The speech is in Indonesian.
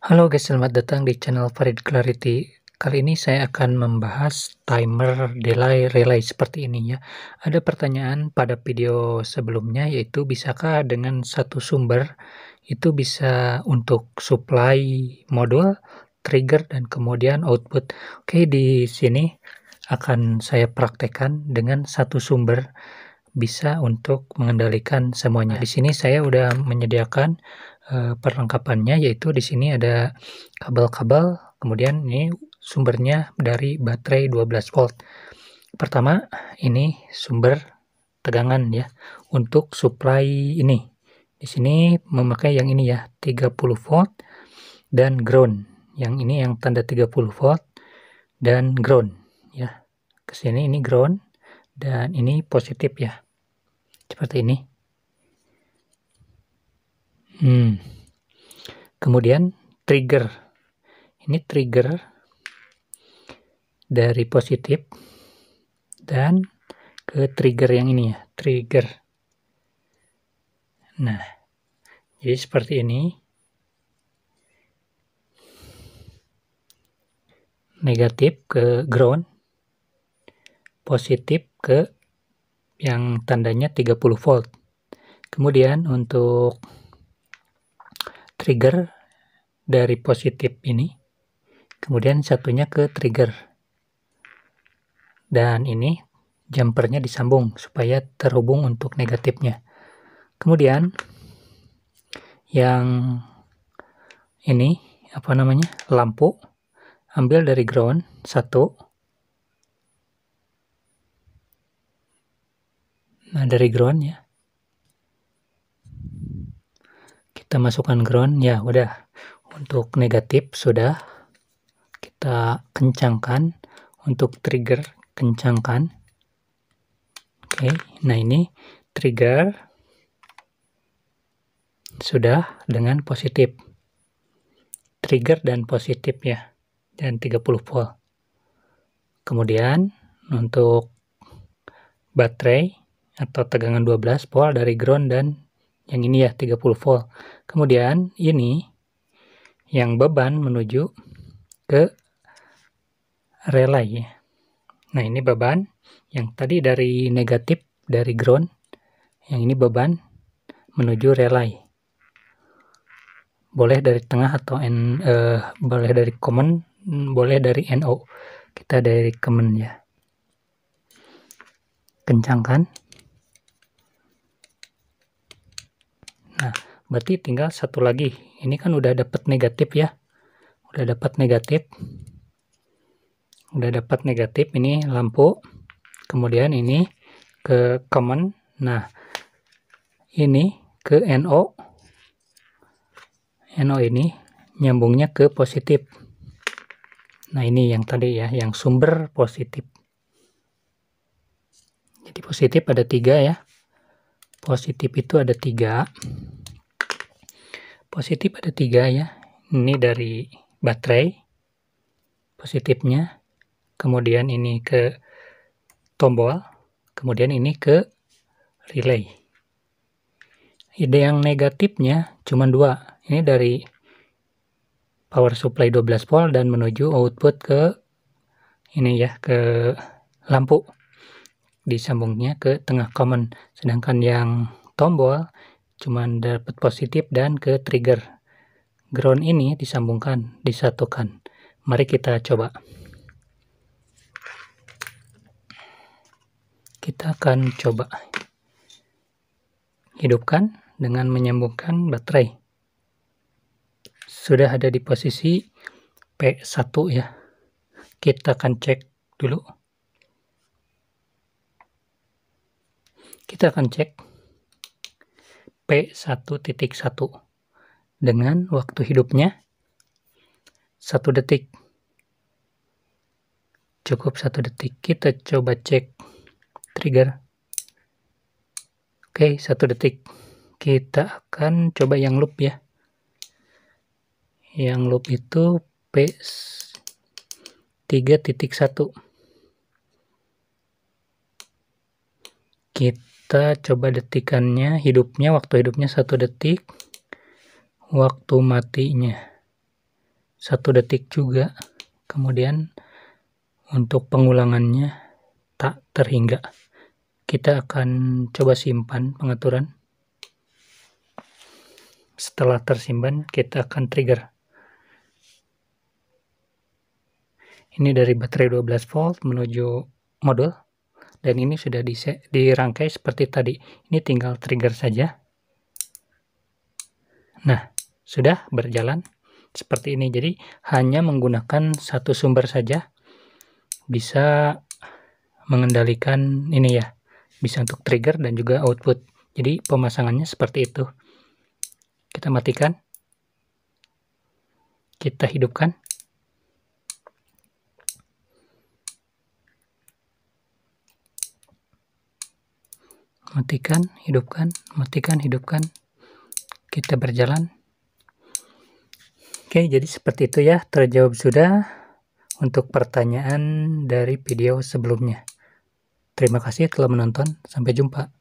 Halo guys, selamat datang di channel Farid Clarity. Kali ini saya akan membahas timer delay relay seperti ini ya. Ada pertanyaan pada video sebelumnya yaitu bisakah dengan satu sumber itu bisa untuk supply modul, trigger dan kemudian output. Oke, di sini akan saya praktekkan dengan satu sumber bisa untuk mengendalikan semuanya. Di sini saya sudah menyediakan Eh, perlengkapannya yaitu di sini ada kabel-kabel, kemudian ini sumbernya dari baterai 12 volt. Pertama, ini sumber tegangan ya untuk supply ini. Di sini memakai yang ini ya, 30 volt dan ground. Yang ini yang tanda 30 volt dan ground ya. Ke sini ini ground dan ini positif ya. Seperti ini. Hmm. Kemudian trigger. Ini trigger dari positif dan ke trigger yang ini ya, trigger. Nah, jadi seperti ini. Negatif ke ground, positif ke yang tandanya 30 volt. Kemudian untuk trigger dari positif ini kemudian satunya ke trigger dan ini jumpernya disambung supaya terhubung untuk negatifnya kemudian yang ini apa namanya lampu ambil dari ground satu nah dari ground ya kita masukkan ground ya udah untuk negatif sudah kita kencangkan untuk trigger kencangkan oke nah ini trigger sudah dengan positif trigger dan positif ya dan 30 volt kemudian untuk baterai atau tegangan 12 volt dari ground dan yang ini ya 30 volt kemudian ini yang beban menuju ke relay ya. nah ini beban yang tadi dari negatif dari ground yang ini beban menuju relay boleh dari tengah atau n eh, boleh dari common boleh dari NO kita dari common ya kencangkan berarti tinggal satu lagi ini kan udah dapat negatif ya udah dapat negatif udah dapat negatif ini lampu kemudian ini ke common nah ini ke NO NO ini nyambungnya ke positif nah ini yang tadi ya yang sumber positif jadi positif ada tiga ya positif itu ada tiga Positif ada tiga ya. Ini dari baterai positifnya. Kemudian ini ke tombol. Kemudian ini ke relay. Ide yang negatifnya cuma dua. Ini dari power supply 12 volt dan menuju output ke ini ya ke lampu disambungnya ke tengah common sedangkan yang tombol cuman dapat positif dan ke trigger. Ground ini disambungkan, disatukan. Mari kita coba. Kita akan coba hidupkan dengan menyambungkan baterai. Sudah ada di posisi P1 ya. Kita akan cek dulu. Kita akan cek P1.1 dengan waktu hidupnya 1 detik. Cukup 1 detik. Kita coba cek trigger. Oke, 1 detik. Kita akan coba yang loop ya. Yang loop itu P 3.1. Kita kita coba detikannya hidupnya waktu hidupnya satu detik waktu matinya satu detik juga kemudian untuk pengulangannya tak terhingga kita akan coba simpan pengaturan setelah tersimpan kita akan trigger ini dari baterai 12 volt menuju modul dan ini sudah dirangkai seperti tadi. Ini tinggal trigger saja. Nah, sudah berjalan seperti ini. Jadi hanya menggunakan satu sumber saja bisa mengendalikan ini ya. Bisa untuk trigger dan juga output. Jadi pemasangannya seperti itu. Kita matikan. Kita hidupkan. matikan hidupkan matikan hidupkan kita berjalan oke jadi seperti itu ya terjawab sudah untuk pertanyaan dari video sebelumnya terima kasih telah menonton sampai jumpa